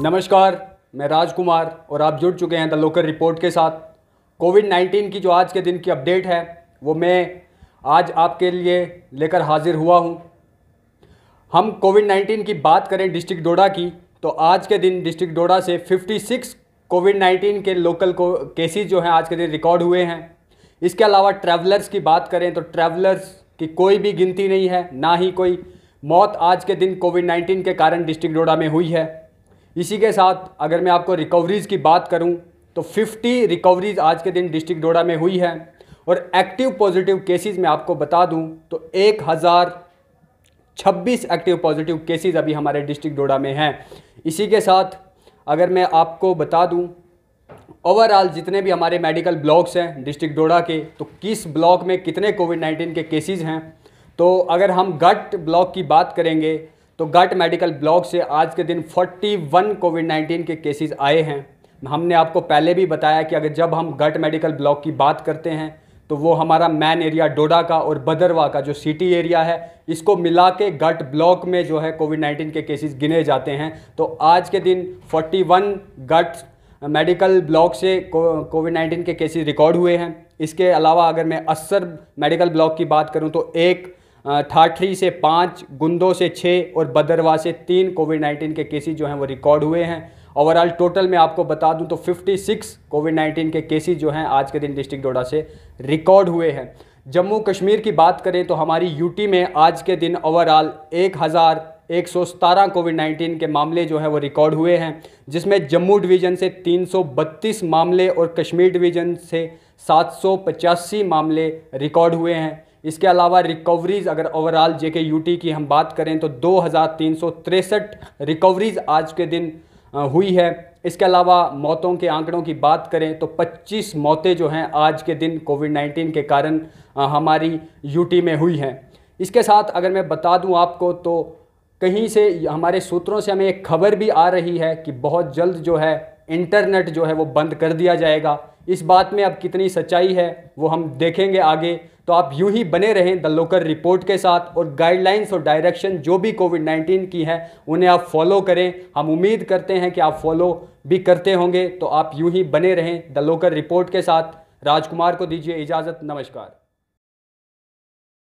नमस्कार मैं राजकुमार और आप जुड़ चुके हैं द लोकल रिपोर्ट के साथ कोविड 19 की जो आज के दिन की अपडेट है वो मैं आज आपके लिए लेकर हाजिर हुआ हूँ हम कोविड 19 की बात करें डिस्ट्रिक्ट डोडा की तो आज के दिन डिस्ट्रिक्ट डोडा से 56 कोविड 19 के लोकल को केसेज जो हैं आज के दिन रिकॉर्ड हुए हैं इसके अलावा ट्रैवलर्स की बात करें तो ट्रैवलर्स की कोई भी गिनती नहीं है ना ही कोई मौत आज के दिन कोविड 19 के कारण डिस्ट्रिक्ट डोडा में हुई है इसी के साथ अगर मैं आपको रिकवरीज़ की बात करूं तो 50 रिकवरीज़ आज के दिन डिस्ट्रिक्ट डोडा में हुई है और एक्टिव पॉजिटिव केसेस में आपको बता दूं तो एक हज़ार छब्बीस एक्टिव पॉजिटिव केसेस अभी हमारे डिस्ट्रिक्ट डोडा में हैं इसी के साथ अगर मैं आपको बता दूं ओवरऑल जितने भी हमारे मेडिकल ब्लॉक्स हैं डिस्ट्रिक्ट डोडा के तो किस ब्लॉक में कितने कोविड नाइन्टीन के केसेज हैं तो अगर हम गट ब्लॉक की बात करेंगे तो गट मेडिकल ब्लॉक से आज के दिन 41 कोविड 19 के केसेस आए हैं हमने आपको पहले भी बताया कि अगर जब हम गट मेडिकल ब्लॉक की बात करते हैं तो वो हमारा मैन एरिया डोडा का और बदरवा का जो सिटी एरिया है इसको मिला के गट ब्लॉक में जो है कोविड 19 के केसेस गिने जाते हैं तो आज के दिन 41 गट मेडिकल ब्लॉक से कोविड 19 के केसेस रिकॉर्ड हुए हैं इसके अलावा अगर मैं असर मेडिकल ब्लॉक की बात करूं तो एक थाठरी से पाँच गुंदों से छः और बदरवा से तीन कोविड नाइन्टीन के केसेज जो हैं वो रिकॉर्ड हुए हैं ओवरऑल टोटल मैं आपको बता दूं तो 56 कोविड 19 के केसेज जो हैं आज के दिन डिस्ट्रिक्ट डोडा से रिकॉर्ड हुए हैं जम्मू कश्मीर की बात करें तो हमारी यूटी में आज के दिन ओवरऑल एक हज़ार एक सौ सतारह कोविड नाइन्टीन के मामले जो हैं वो रिकॉर्ड हुए हैं जिसमें जम्मू डिवीज़न से तीन सौ बत्तीस मामले और कश्मीर डिवीज़न से सात सौ पचासी मामले रिकॉर्ड हुए हैं इसके अलावा रिकवरीज़ अगर ओवरऑल जे के यू की हम बात करें तो दो रिकवरीज़ आज के दिन हुई है इसके अलावा मौतों के आंकड़ों की बात करें तो 25 मौतें जो हैं आज के दिन कोविड 19 के कारण हमारी यूटी में हुई हैं इसके साथ अगर मैं बता दूं आपको तो कहीं से हमारे सूत्रों से हमें एक खबर भी आ रही है कि बहुत जल्द जो है इंटरनेट जो है वो बंद कर दिया जाएगा इस बात में अब कितनी सच्चाई है वो हम देखेंगे आगे तो आप यूं ही बने रहें द लोकल रिपोर्ट के साथ और गाइडलाइंस और डायरेक्शन जो भी कोविड 19 की है उन्हें आप फॉलो करें हम उम्मीद करते हैं कि आप फॉलो भी करते होंगे तो आप यूं ही बने रहें द लोकल रिपोर्ट के साथ राजकुमार को दीजिए इजाज़त नमस्कार